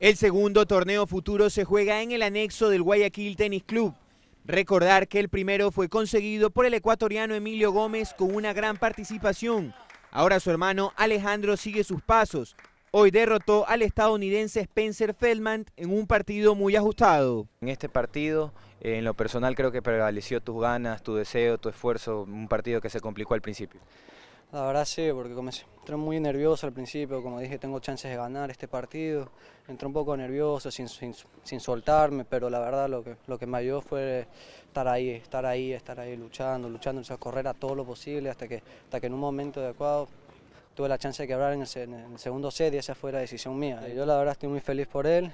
El segundo torneo futuro se juega en el anexo del Guayaquil Tennis Club. Recordar que el primero fue conseguido por el ecuatoriano Emilio Gómez con una gran participación. Ahora su hermano Alejandro sigue sus pasos. Hoy derrotó al estadounidense Spencer Feldman en un partido muy ajustado. En este partido, eh, en lo personal creo que prevaleció tus ganas, tu deseo, tu esfuerzo, un partido que se complicó al principio. La verdad sí, porque entré muy nervioso al principio, como dije, tengo chances de ganar este partido. Entré un poco nervioso, sin, soltarme, pero la verdad lo que, lo que me ayudó fue estar ahí, estar ahí, estar ahí luchando, luchando, correr a todo lo posible hasta que, hasta que en un momento adecuado tuve la chance de quebrar en el, segundo set y esa fue la decisión mía. yo la verdad estoy muy feliz por él,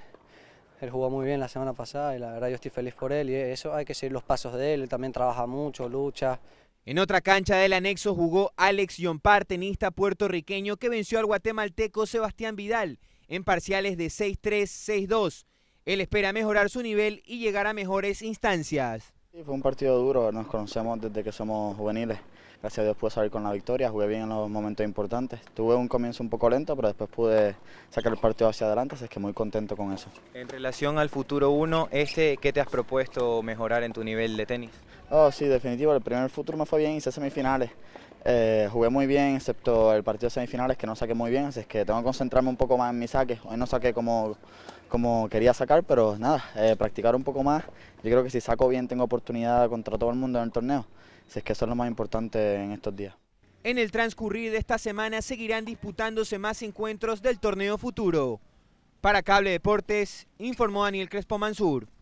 él jugó muy bien la semana pasada y la verdad yo estoy feliz por él y eso hay que seguir los pasos de él, él también trabaja mucho, lucha. En otra cancha del anexo jugó Alex Yompar, tenista puertorriqueño que venció al guatemalteco Sebastián Vidal en parciales de 6-3, 6-2. Él espera mejorar su nivel y llegar a mejores instancias. fue un partido duro, nos conocemos desde que somos juveniles. Gracias a Dios pude salir con la victoria, jugué bien en los momentos importantes. Tuve un comienzo un poco lento, pero después pude sacar el partido hacia adelante, así que muy contento con eso. En relación al futuro uno, este, ¿qué te has propuesto mejorar en tu nivel de tenis? Oh, sí, definitivo. El primer futuro me fue bien, hice semifinales. Eh, jugué muy bien, excepto el partido de semifinales que no saqué muy bien, así es que tengo que concentrarme un poco más en mis saques. Hoy no saqué como, como quería sacar, pero nada, eh, practicar un poco más. Yo creo que si saco bien tengo oportunidad contra todo el mundo en el torneo, así es que eso es lo más importante en estos días. En el transcurrir de esta semana seguirán disputándose más encuentros del torneo futuro. Para Cable Deportes, informó Daniel Crespo Mansur.